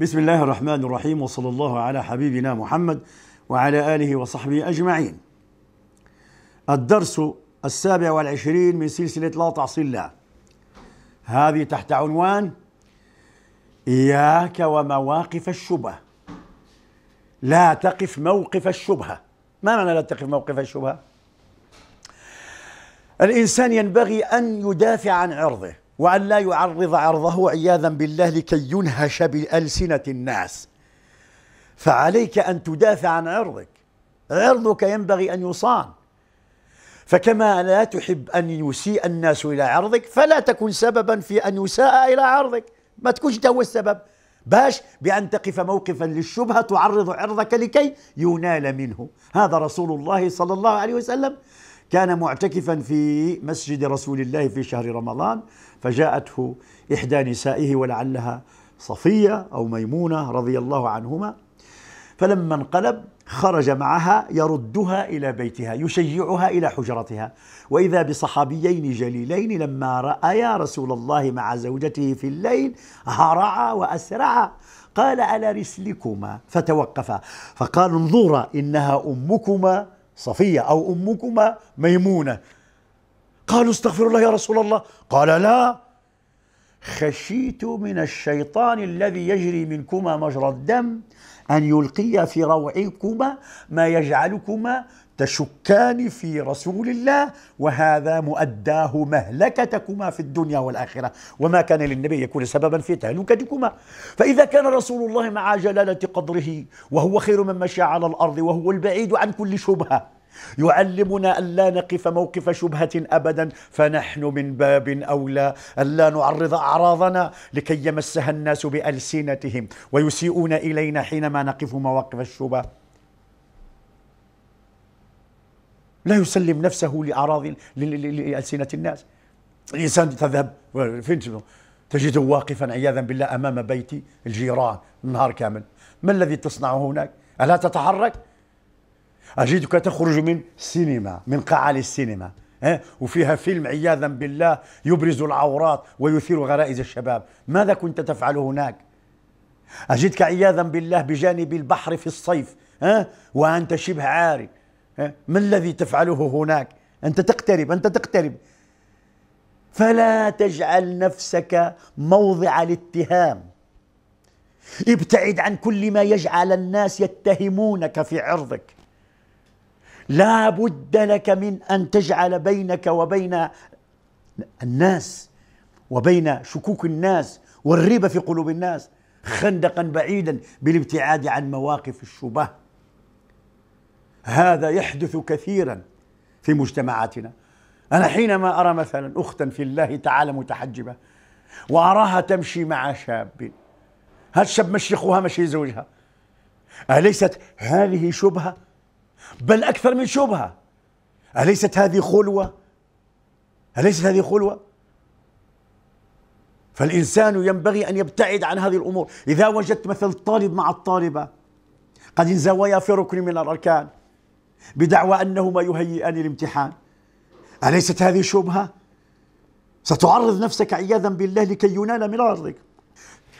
بسم الله الرحمن الرحيم وصلى الله على حبيبنا محمد وعلى آله وصحبه أجمعين الدرس السابع والعشرين من سلسلة لا تعصي الله هذه تحت عنوان إياك ومواقف الشبهة لا تقف موقف الشبهة ما معنى لا تقف موقف الشبهة؟ الإنسان ينبغي أن يدافع عن عرضه وأن لا يعرض عرضه عياذا بالله لكي ينهش بألسنة الناس فعليك أن تدافع عن عرضك عرضك ينبغي أن يصان فكما لا تحب أن يسيء الناس إلى عرضك فلا تكن سببا في أن يساء إلى عرضك ما تكونش أنت هو السبب باش بأن تقف موقفا للشبهة تعرض عرضك لكي ينال منه هذا رسول الله صلى الله عليه وسلم كان معتكفا في مسجد رسول الله في شهر رمضان فجاءته إحدى نسائه ولعلها صفية أو ميمونة رضي الله عنهما فلما انقلب خرج معها يردها إلى بيتها يشيعها إلى حجرتها وإذا بصحابيين جليلين لما رأيا رسول الله مع زوجته في الليل هرعا وأسرعا قال على رسلكما فتوقفا فقال انظرا إنها أمكما صفية أو أمكما ميمونة قالوا استغفر الله يا رسول الله قال لا خشيت من الشيطان الذي يجري منكما مجرى الدم أن يلقي في روعكما ما يجعلكما تشكان في رسول الله وهذا مؤداه مهلكتكما في الدنيا والآخرة وما كان للنبي يكون سببا في تهلكتكما فإذا كان رسول الله مع جلالة قدره وهو خير من مشى على الأرض وهو البعيد عن كل شبهة يعلمنا ألا نقف موقف شبهة أبدا فنحن من باب أولى ألا نعرض أعراضنا لكي يمسها الناس بألسنتهم ويسيئون إلينا حينما نقف مواقف الشبهة لا يسلم نفسه لأعراض لألسنة الناس الإنسان تذهب فين تجده واقفا عياذا بالله أمام بيت الجيران النهار كامل ما الذي تصنعه هناك ألا تتحرك أجدك تخرج من سينما من قاعة للسينما أه؟ وفيها فيلم عياذا بالله يبرز العورات ويثير غرائز الشباب ماذا كنت تفعل هناك أجدك عياذا بالله بجانب البحر في الصيف أه؟ وأنت شبه عاري ما الذي تفعله هناك أنت تقترب أنت تقترب فلا تجعل نفسك موضع الاتهام ابتعد عن كل ما يجعل الناس يتهمونك في عرضك لا بد لك من أن تجعل بينك وبين الناس وبين شكوك الناس والريبة في قلوب الناس خندقا بعيدا بالابتعاد عن مواقف الشبه هذا يحدث كثيرا في مجتمعاتنا أنا حينما أرى مثلا أختا في الله تعالى متحجبة وأراها تمشي مع شاب هذا الشاب مش أخوها مش زوجها أليست هذه شبهة بل أكثر من شبهة أليست هذه خلوة أليست هذه خلوة فالإنسان ينبغي أن يبتعد عن هذه الأمور إذا وجدت مثل الطالب مع الطالبة قد انزوايا في ركن من الأركان بدعوى أنهما يهيئان الامتحان أليست هذه شبهة؟ ستعرض نفسك عياذا بالله لكي ينال من عرضك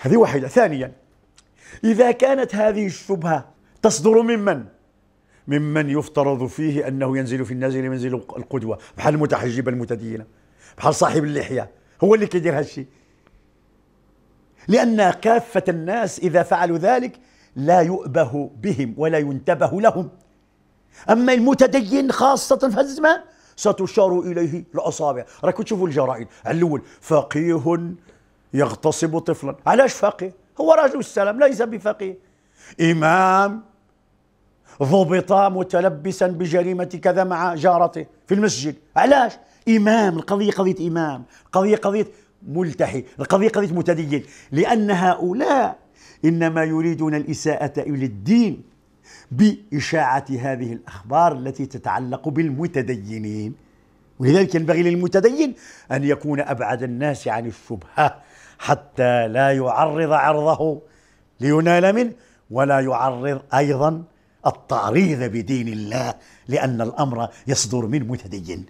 هذه واحدة ثانيا إذا كانت هذه الشبهة تصدر ممن؟ ممن يفترض فيه أنه ينزل في النازل منزل القدوة بحال المتحجب المتدينة بحال صاحب اللحية هو اللي كيدير هالشيء لأن كافة الناس إذا فعلوا ذلك لا يؤبه بهم ولا ينتبه لهم أما المتدين خاصة في هذا الزمان ستشار إليه الأصابع راكم تشوفوا الجرائد الأول فقيه يغتصب طفلا علاش فقيه هو رجل السلام ليس بفقيه إمام ضبط متلبسا بجريمة كذا مع جارته في المسجد علاش إمام القضية قضية إمام القضية قضية ملتحي القضية قضية متدين لأن هؤلاء إنما يريدون الإساءة إلى الدين بإشاعة هذه الأخبار التي تتعلق بالمتدينين ولذلك ينبغي للمتدين أن يكون أبعد الناس عن الشبهة حتى لا يعرض عرضه لينال منه ولا يعرض أيضا التعريض بدين الله لأن الأمر يصدر من متدين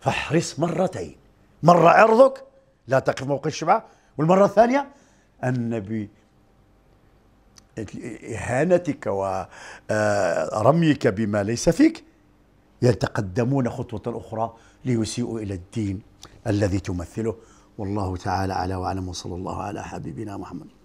فاحرص مرتين مرة عرضك لا تقف موقع الشبعة والمرة الثانية النبي إهانتك ورميك بما ليس فيك يتقدمون خطوة أخرى ليسيئوا إلى الدين الذي تمثله والله تعالى أعلى وأعلم وصلى الله على حبيبنا محمد